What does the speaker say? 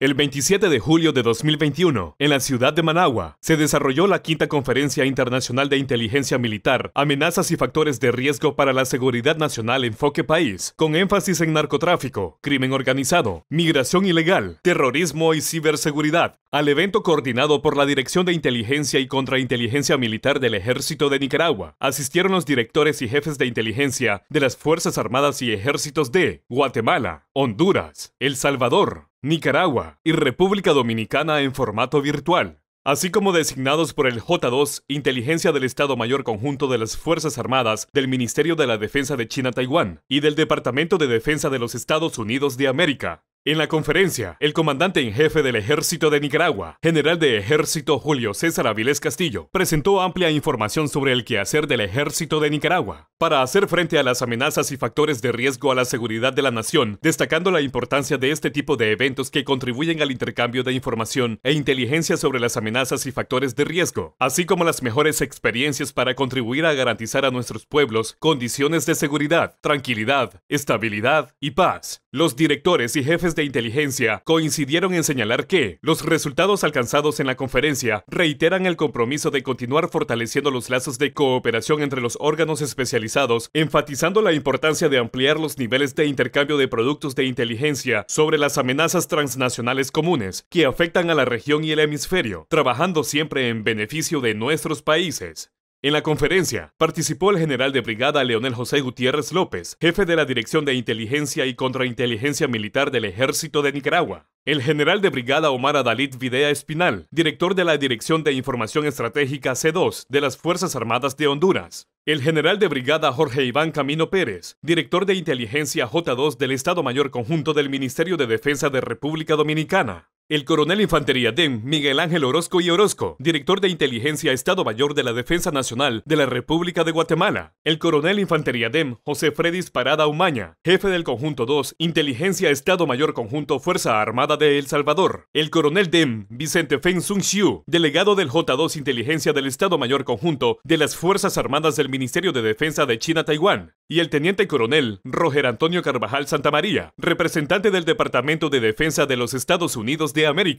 El 27 de julio de 2021, en la ciudad de Managua, se desarrolló la quinta Conferencia Internacional de Inteligencia Militar, Amenazas y Factores de Riesgo para la Seguridad Nacional Enfoque País, con énfasis en narcotráfico, crimen organizado, migración ilegal, terrorismo y ciberseguridad. Al evento coordinado por la Dirección de Inteligencia y Contrainteligencia Militar del Ejército de Nicaragua, asistieron los directores y jefes de inteligencia de las Fuerzas Armadas y Ejércitos de Guatemala, Honduras, El Salvador, Nicaragua y República Dominicana en formato virtual, así como designados por el J2, Inteligencia del Estado Mayor Conjunto de las Fuerzas Armadas del Ministerio de la Defensa de China-Taiwán y del Departamento de Defensa de los Estados Unidos de América, en la conferencia, el comandante en jefe del ejército de Nicaragua, general de ejército Julio César Avilés Castillo, presentó amplia información sobre el quehacer del ejército de Nicaragua para hacer frente a las amenazas y factores de riesgo a la seguridad de la nación, destacando la importancia de este tipo de eventos que contribuyen al intercambio de información e inteligencia sobre las amenazas y factores de riesgo, así como las mejores experiencias para contribuir a garantizar a nuestros pueblos condiciones de seguridad, tranquilidad, estabilidad y paz. Los directores y jefes inteligencia coincidieron en señalar que los resultados alcanzados en la conferencia reiteran el compromiso de continuar fortaleciendo los lazos de cooperación entre los órganos especializados, enfatizando la importancia de ampliar los niveles de intercambio de productos de inteligencia sobre las amenazas transnacionales comunes que afectan a la región y el hemisferio, trabajando siempre en beneficio de nuestros países. En la conferencia participó el general de brigada Leonel José Gutiérrez López, jefe de la Dirección de Inteligencia y Contrainteligencia Militar del Ejército de Nicaragua, el general de brigada Omar Adalid Videa Espinal, director de la Dirección de Información Estratégica C2 de las Fuerzas Armadas de Honduras, el general de brigada Jorge Iván Camino Pérez, director de Inteligencia J2 del Estado Mayor Conjunto del Ministerio de Defensa de República Dominicana, el coronel Infantería DEM Miguel Ángel Orozco y Orozco, director de Inteligencia Estado Mayor de la Defensa Nacional de la República de Guatemala. El coronel Infantería DEM José Freddy Parada Umaña, jefe del Conjunto 2, Inteligencia Estado Mayor Conjunto Fuerza Armada de El Salvador. El coronel DEM Vicente Feng Sung Xiu, delegado del J2 Inteligencia del Estado Mayor Conjunto de las Fuerzas Armadas del Ministerio de Defensa de China-Taiwán y el teniente coronel Roger Antonio Carvajal Santa María, representante del Departamento de Defensa de los Estados Unidos de América.